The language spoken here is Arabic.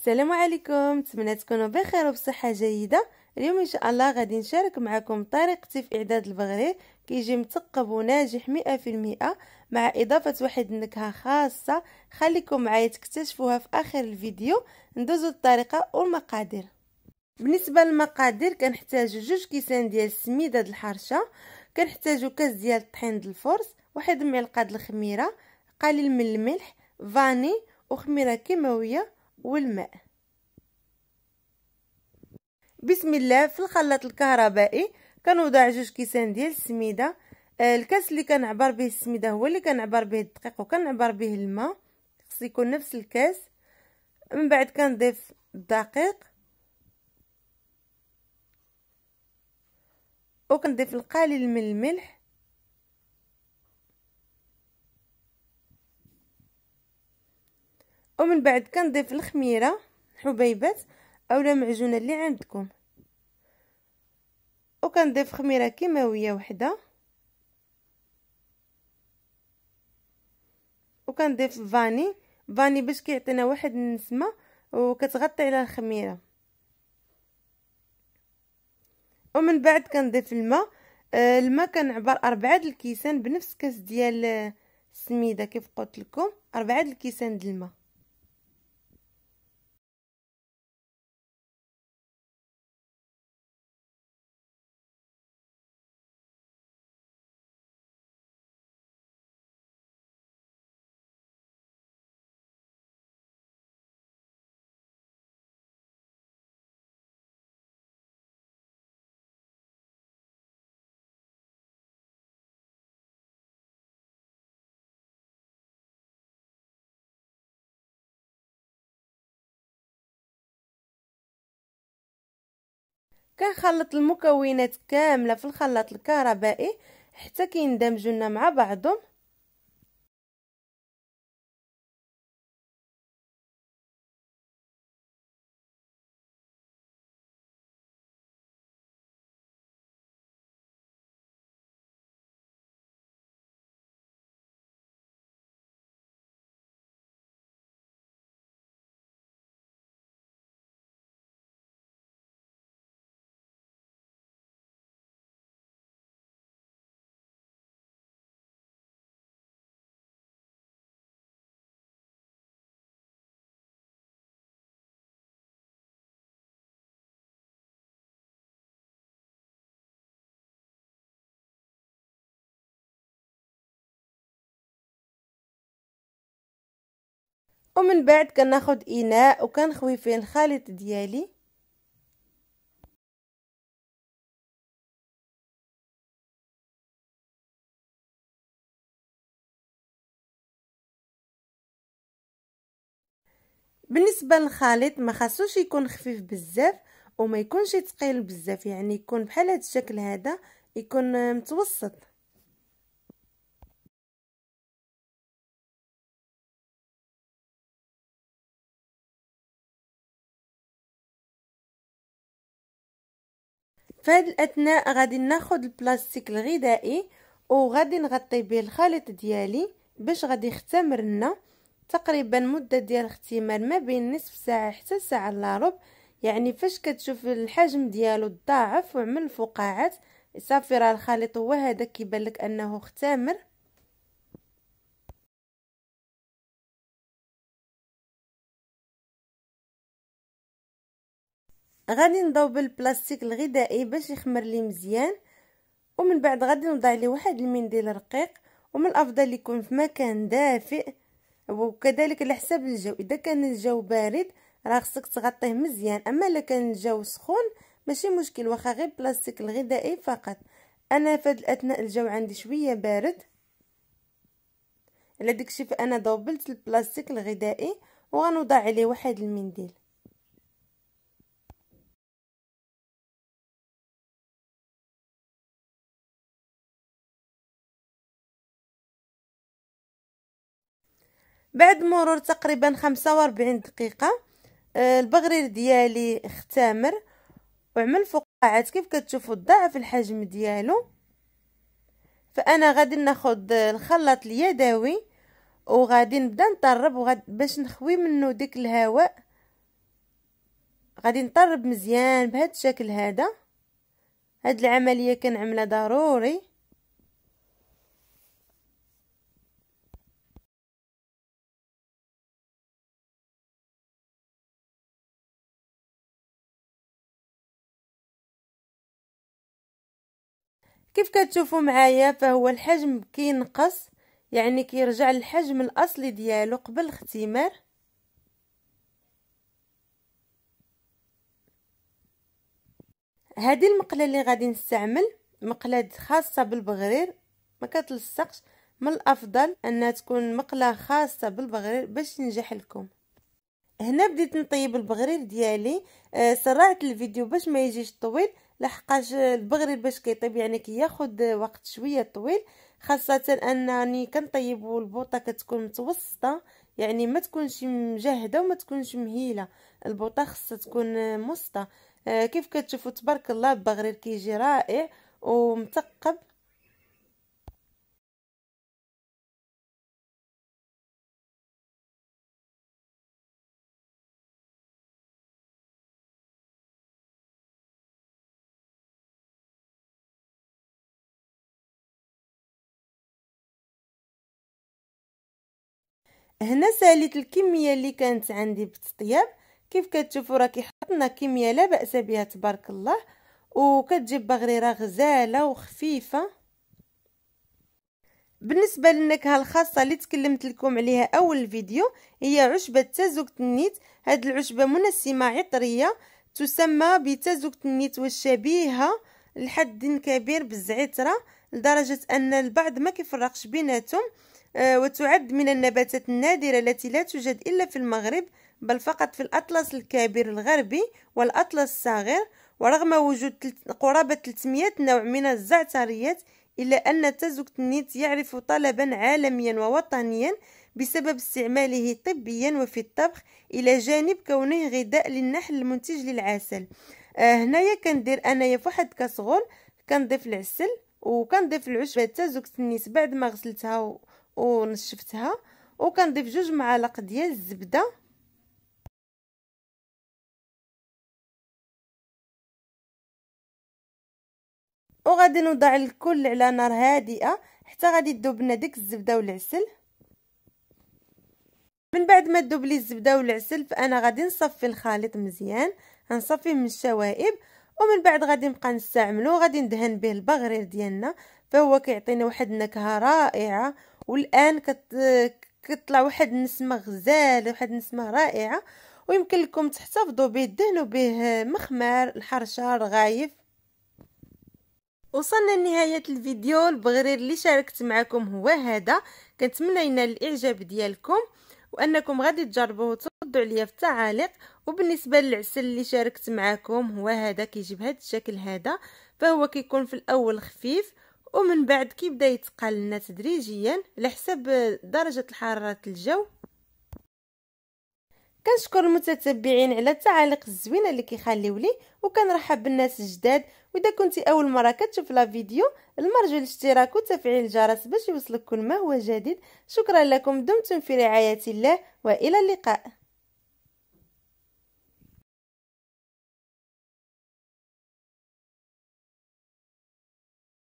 السلام عليكم نتمنى تكونوا بخير وبصحه جيده اليوم ان شاء الله غادي نشارك معكم طريقتي في اعداد البغرير كيجي متقب وناجح مئة في المئة مع اضافه واحد النكهه خاصه خليكم معايا تكتشفوها في اخر الفيديو ندوزو الطريقه والمقادير بالنسبه للمقادير كنحتاجو جوج كيسان ديال السميده د الحرشه كنحتاجو كاس ديال الطحين ديال الفرص واحد المعلقه د الخميره قليل من الملح فاني وخميره كيماويه والماء بسم الله في الخلاط الكهربائي كنوضع جوج كيسان ديال السميده آه، الكاس اللي كنعبر به السميده هو اللي كنعبر به الدقيق وكنعبر به الماء خص يكون نفس الكاس من بعد كنضيف الدقيق وكنضيف القليل من الملح ومن بعد كنضيف الخميره حبيبات اولا معجونه اللي عندكم وكنضيف خميره كيماويه وحده وكنضيف فاني فاني باش كيعطينا واحد النسمه وكتغطي على الخميره ومن بعد كنضيف الماء آه، الماء كنعبر أربعة الكيسان بنفس كاس ديال آه، السميده كيف قلت لكم أربعة الكيسان د الماء كنخلط المكونات كامله في الخلاط الكهربائي حتى كيندمجوا لنا مع بعضهم ومن بعد كناخد اناء وكنخوي فيه الخليط ديالي بالنسبه للخليط ما خاصوش يكون خفيف بزاف وما يكونش ثقيل بزاف يعني يكون بحال هذا الشكل هذا يكون متوسط في هاد الاثناء غادي ناخذ البلاستيك الغذائي وغادي نغطي به الخليط ديالي باش غادي يختمر لنا تقريبا مده ديال الاختمار ما بين نصف ساعه حتى ساعه الا ربع يعني فاش كتشوف الحجم ديالو تضاعف وعمل فقاعات صافي راه الخليط هو هذا كيبان لك انه اختمر غادي نضاو البلاستيك الغذائي باش يخمر لي مزيان ومن بعد غادي نوضع ليه واحد المنديل رقيق ومن الافضل يكون في مكان دافئ وكذلك على حساب الجو اذا كان الجو بارد راه خصك تغطيه مزيان اما الا كان الجو سخون ماشي مشكل واخا غير بلاستيك الغذائي فقط انا في هذه الاثناء الجو عندي شويه بارد على داكشي فانا ضوبلت البلاستيك الغذائي وغنوضع عليه واحد المنديل بعد مرور تقريبا خمسة وأربعين دقيقة آه، البغرير ديالي اختامر وعمل فقاعات كيف كتشوفوا ضاعف الحجم ديالو فانا غادي ناخد آه، الخلاط اليدوي وغادي نبدا نطرب وغادي باش نخوي منه ديك الهواء غادي نطرب مزيان بهذا الشكل هذا هاد العمليه كنعملها ضروري كيف كتشوفوا معايا فهو الحجم كينقص يعني كيرجع للحجم الاصلي ديالو قبل الاختمار هذه المقله اللي غادي نستعمل مقله خاصه بالبغرير ما كتلصقش من الافضل انها تكون مقله خاصه بالبغرير باش ينجح لكم هنا بديت نطيب البغرير ديالي آه سرعت الفيديو باش ما يجيش طويل لحقاش البغرير باش كيطيب يعني كياخد وقت شويه طويل خاصه انني كنطيبو البوطه كتكون متوسطه يعني ما تكونش مجهده وما تكونش مهيله البوطه خاصها تكون مسطه آه كيف كتشوفوا تبارك الله البغرير كيجي رائع ومثقب هنا ساليت الكميه اللي كانت عندي بالطياب كيف كتشوفوا راه كيحطنا كميه لا باس بها تبارك الله وكتجيب بغريره غزاله وخفيفه بالنسبه للنكهه الخاصه اللي تكلمت لكم عليها اول فيديو هي عشبه تازوك النيت هاد العشبه منسمه عطريه تسمى بتازوك النيت والشبيهه لحد كبير بالزعتره لدرجه ان البعض ما كيفرقش بيناتهم آه، وتعد من النباتات النادرة التي لا توجد إلا في المغرب بل فقط في الأطلس الكبير الغربي والأطلس الصغير ورغم وجود قرابة 300 نوع من الزعتريات إلا أن تازوكتنيت يعرف طلبا عالميا ووطنيا بسبب استعماله طبيا وفي الطبخ إلى جانب كونه غذاء للنحل المنتج للعسل آه هنا كندير أنايا فواحد كصغول كنضيف العسل وكنضيف العشبة تازوكتنيت بعد ما غسلتها ونشفتها وكنضيف جوج معالق ديال الزبده وغادي نوضع الكل على نار هادئه حتى غادي تذوب لنا ديك الزبده والعسل من بعد ما تذوب لي الزبده والعسل فانا غادي نصفي الخليط مزيان غنصفيه من الشوائب ومن بعد غادي نبقى نستعملو غادي ندهن به البغرير ديالنا فهو كيعطينا واحد النكهه رائعه والان كت كتطلع واحد النسمه غزاله واحد النسمه رائعه ويمكن لكم تحتفظوا به دهنوا به مخمار الحرشه الرغايف وصلنا لنهاية الفيديو البغرير اللي شاركت معكم هو هذا كنتمنى ينال الاعجاب ديالكم وانكم غادي تجربوه وتردوا عليا في التعاليق وبالنسبه للعسل اللي شاركت معكم هو هذا كيجي بهذا الشكل هذا فهو كيكون في الاول خفيف ومن بعد كيبدا يتقال لنا تدريجيا لحسب درجه الحراره الجو كنشكر المتتبعين على التعاليق الزوينه اللي كيخليو لي وكنرحب بالناس الجداد واذا كنتي اول مره كتشوف لا فيديو المرجو الاشتراك وتفعيل الجرس باش يوصلك كل ما هو جديد شكرا لكم دمتم في رعايه الله والى اللقاء